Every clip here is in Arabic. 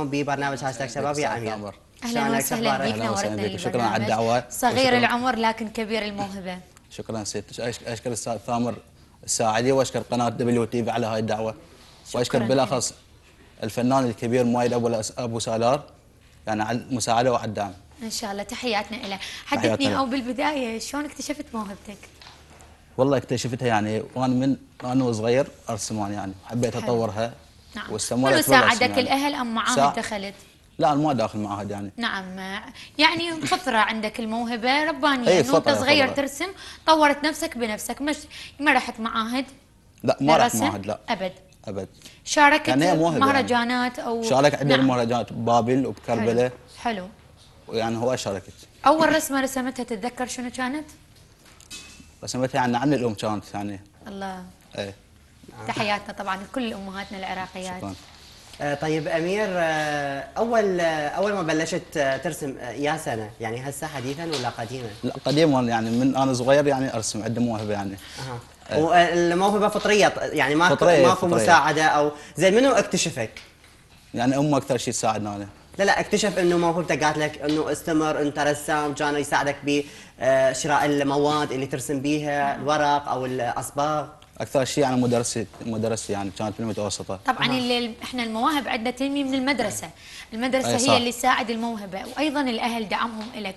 ببرنامج هاشتاج شباب يا امير اهلا وسهلا بك نورتنا بك شكرا على الدعوه صغير العمر لكن كبير الموهبه شكرا سيدتي اشكر الاستاذ ثامر الساعدي واشكر قناه دبليو تي على هاي الدعوه واشكر بالاخص الفنان الكبير مايد ابو ابو سالار يعني على المساعده وعلى الدعم ان شاء الله تحياتنا له حدثني او بالبدايه شلون اكتشفت موهبتك والله اكتشفتها يعني وانا من انا وصغير ارسمان يعني حبيت اطورها نعم واستمرت ساعدك يعني. الاهل ام معاهم سا... دخلت؟ لا ما داخل معاهد يعني نعم يعني فطرة عندك الموهبة ربانية ايه انه يعني انت صغير فطرة. ترسم طورت نفسك بنفسك مش ما رحت معاهد لا ما رحت معاهد لا ابد ابد شاركت يعني, يعني. مهرجانات يعني. او شاركت عدة نعم. مهرجانات بابل وبكربلة حلو, حلو. ويعني هو شاركت اول رسمة رسمتها تتذكر شنو كانت؟ رسمتها يعني عن الام كانت يعني الله ايه آه. تحياتنا طبعا لكل امهاتنا العراقيات شكرا. آه، طيب امير آه، اول اول ما بلشت ترسم يا سنه يعني هسه حديثا ولا قديما؟ لا قديما يعني من انا صغير يعني ارسم عندي موهبه يعني اها والموهبه فطريه يعني ما فطرية ماكو فطرية. مساعده او زين منو اكتشفك؟ يعني امه اكثر شيء تساعدنا انا لا لا اكتشف انه موهبتك قالت لك انه استمر انت رسام كان يساعدك بشراء المواد اللي ترسم بيها الورق او الاصباغ اكثر شيء على يعني مدرسه مدرستي يعني كانت بالمتوسطه طبعا نعم. اللي احنا المواهب عندنا تنمي من المدرسه نعم. المدرسه هي اللي تساعد الموهبه وايضا الاهل دعمهم لك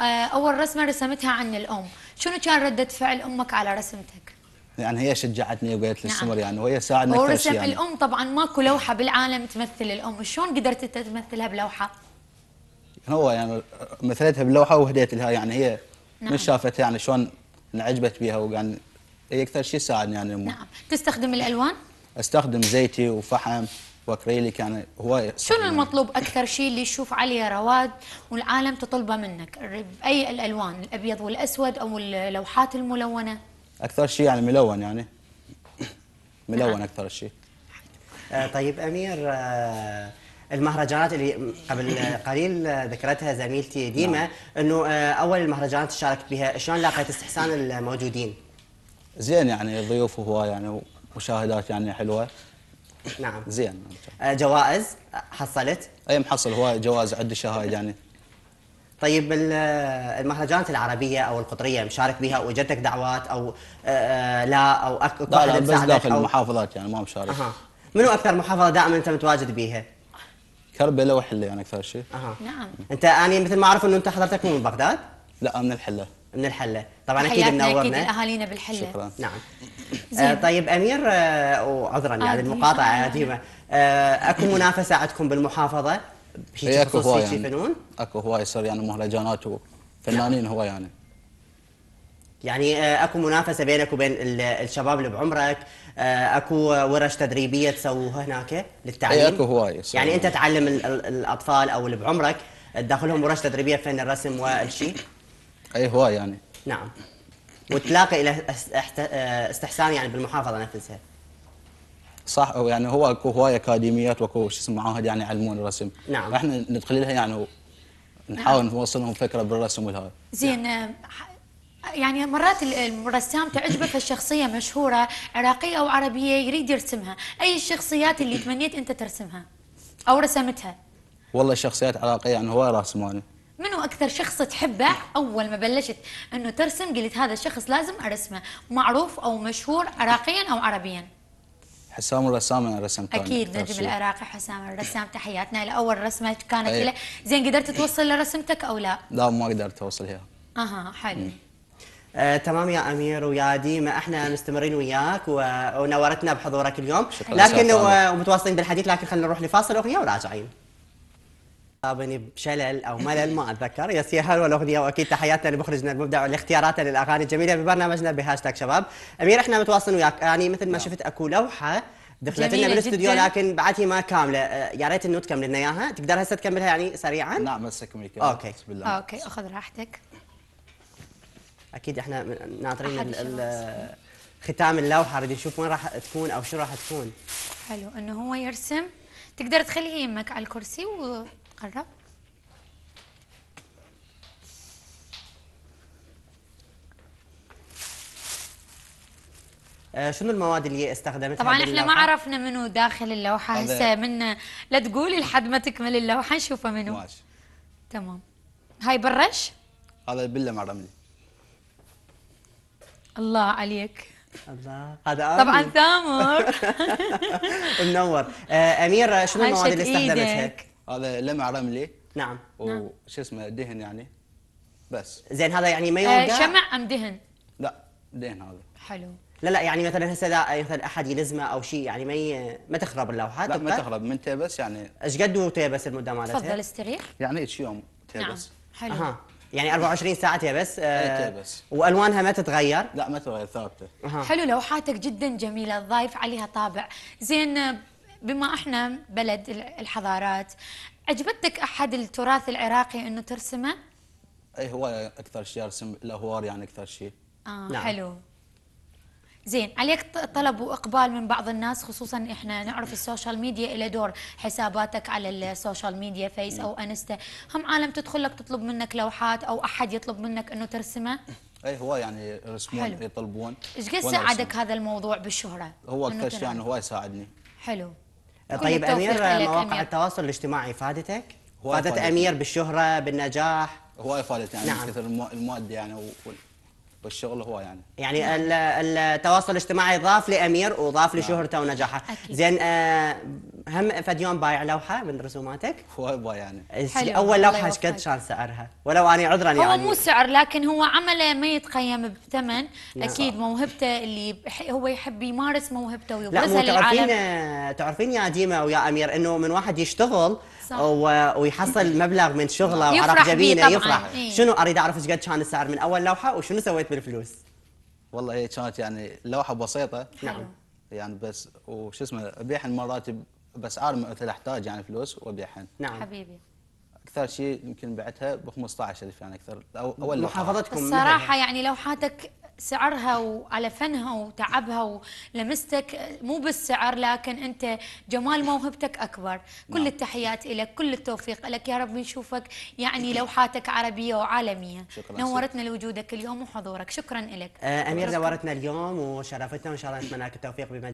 آه، اول رسمه رسمتها عن الام شنو كان رده فعل امك على رسمتك يعني هي شجعتني وقالت لي نعم. استمر يعني وهي ساعدني اكثر شيء يعني. الام طبعا ماكو لوحه بالعالم تمثل الام شلون قدرت انت تمثلها بلوحه هو يعني مثلتها باللوحه وهديت لها يعني هي نعم. مش شافتها يعني شلون انعجبت بها وقال هي اكثر شيء ساعدني يعني نعم تستخدم الالوان استخدم زيتي وفحم واكريليك يعني هواي شنو المطلوب اكثر شيء اللي يشوف عليه رواد والعالم تطلبه منك اي الالوان الابيض والاسود او اللوحات الملونه اكثر شيء يعني ملون يعني نعم. ملون نعم. اكثر شيء آه، طيب امير آه، المهرجانات اللي قبل قليل ذكرتها زميلتي ديما نعم. انه آه، اول المهرجانات شاركت بها شلون لاقيت استحسان الموجودين زين يعني ضيوف هواي يعني ومشاهدات يعني حلوه نعم زين آه، جوائز حصلت؟ اي محصل هواي جوائز عد شهايد يعني طيب المهرجانات العربيه او القطريه مشارك بها او دعوات او آه، آه، لا او اكو لا لا بس داخل المحافظات يعني ما مشارك أه. منو اكثر محافظه دائما انت متواجد بيها؟ كربلاء وحله يعني اكثر شيء أه. نعم انت اني يعني مثل ما اعرف انه انت حضرتك من بغداد؟ لا من الحله من الحله طبعا اكيد منورنا اكيد اهالينا بالحله شكرا نعم آه طيب امير آه وعذرا يعني المقاطعه ديما آه اكو منافسه عندكم بالمحافظه بشيء إيه، يعني. اكو هواي يعني فنون اكو هواي يصير يعني مهرجانات وفنانين نعم. هواي يعني يعني آه، اكو منافسه بينك وبين الشباب اللي بعمرك آه، اكو ورش تدريبيه تسووها هناك للتعليم اي اكو هواي يعني انت تعلم الاطفال او اللي بعمرك تدخلهم ورش تدريبيه فن الرسم والشيء اي هواي يعني نعم وتلاقي الى آه، استحسان يعني بالمحافظه نفسها صح يعني هو اكو هوايه اكاديميات واكو شو اسمه معاهد يعني يعلمون الرسم نعم احنا ندخل لها يعني نحاول نعم. نوصل لهم فكره بالرسم والهذا زين نعم. آه، يعني مرات الرسام تعجبه الشخصيه مشهورة عراقية أو عربية يريد يرسمها أي الشخصيات اللي تمنيت أنت ترسمها أو رسمتها والله شخصيات عراقية يعني هواي راسماني اكثر شخص تحبه اول ما بلشت انه ترسم قلت هذا الشخص لازم ارسمه معروف او مشهور عراقيا او عربيا حسام الرسام انا رسمته اكيد نجم العراقي حسام الرسام تحياتنا لاول رسمه كانت طيب. له زين قدرت توصل لرسمتك او لا؟ لا ما قدرت اوصل هي اها حلو آه، تمام يا امير ويا ديما احنا مستمرين وياك ونورتنا بحضورك اليوم شكرا لكن ومتواصلين بالحديث لكن خلينا نروح لفاصل اغنيه وراجعين أصابني بشلل أو ملل ما أتذكر يا سي حلوة الأغنية وأكيد تحياتنا لمخرجنا المبدع والاختياراتنا للأغاني الجميلة ببرنامجنا بهاشتاج شباب أمير إحنا متواصلين وياك يعني مثل ما نعم. شفت أكو لوحة دخلت لنا بالاستوديو لكن بعدها ما كامله أه، يا ريت انه تكمل لنا اياها تقدر هسه تكملها يعني سريعا نعم هسه كملي اوكي بسم الله اوكي اخذ راحتك اكيد احنا ناطرين ختام اللوحه نريد نشوف وين راح تكون او شو راح تكون حلو انه هو يرسم تقدر تخليه يمك على الكرسي و قرب آه شنو المواد اللي استخدمتها طبعا احنا ما عرفنا منو داخل اللوحه هسه من لا تقولي لحد ما تكمل اللوحه نشوفه منو ماشي تمام هاي برش؟ هذا البله مع رملي الله عليك الله هذا طبعا ثامر منور آه، اميره شنو المواد اللي استخدمتها؟ هذا لمع رملي نعم وش نعم. اسمه دهن يعني بس زين هذا يعني ما يوقع آه، شمع ام دهن؟ لا دهن هذا حلو لا لا يعني مثلا هسه اذا مثلا احد يلزمه او شيء يعني ما ما تخرب اللوحات لا ما تخرب من تيبس يعني ايش قد تيبس المده مالتها؟ تفضل استريح يعني ايش يوم تيبس نعم حلو أها. يعني 24 ساعه تيبس آه تيبس والوانها ما تتغير؟ لا ما تتغير ثابته حلو لوحاتك جدا جميله ضايف عليها طابع زين آه، بما احنا بلد الحضارات عجبتك احد التراث العراقي انه ترسمه؟ اي هو اكثر شيء ارسم الاهوار يعني اكثر شيء اه نعم. حلو زين عليك طلب واقبال من بعض الناس خصوصا احنا نعرف السوشيال ميديا الى دور حساباتك على السوشيال ميديا فيس او انستا هم عالم تدخل لك تطلب منك لوحات او احد يطلب منك انه ترسمه اي هو يعني يرسمون يطلبون ايش قد ساعدك هذا الموضوع بالشهره هو اكثر شيء يعني هواي ساعدني حلو طيب امير مواقع أمير. التواصل الاجتماعي فادتك؟ فادت امير بالشهره بالنجاح؟ هواي فادت يعني نعم. كثر المواد يعني والشغل هو يعني يعني نعم. التواصل الاجتماعي ضاف لامير وضاف نعم. لشهرته ونجاحه زين آه هم فد يوم بايع لوحه من رسوماتك؟ وايد بايعني يعني. اول لوحه ايش قد كان سعرها؟ ولو اني عذرا يعني هو مو سعر لكن هو عمله ما يتقيم بثمن نعم. اكيد موهبته اللي هو يحب يمارس موهبته ويبرزها للعالم تعرفين تعرفين يا ديما ويا امير انه من واحد يشتغل صح. ويحصل مبلغ من شغله وعرق جبينه يفرح إيه. شنو اريد اعرف ايش قد كان السعر من اول لوحه وشنو سويت بالفلوس؟ والله هي كانت يعني لوحه بسيطه نعم يعني بس وش اسمه ابيعها مرات باسعار مثل احتاج يعني فلوس وبيحن نعم حبيبي اكثر شيء يمكن بعتها ب 15000 يعني اكثر اول محافظتكم الصراحه يعني لوحاتك سعرها وعلى فنها وتعبها ولمستك مو بالسعر لكن أنت جمال موهبتك أكبر كل نعم. التحيات لك كل التوفيق لك يا رب نشوفك يعني لوحاتك عربية وعالمية شكرا نورتنا لوجودك اليوم وحضورك شكرا لك آه، أمير نورتنا اليوم وشرفتنا وإن شاء الله نتمنى لك التوفيق بما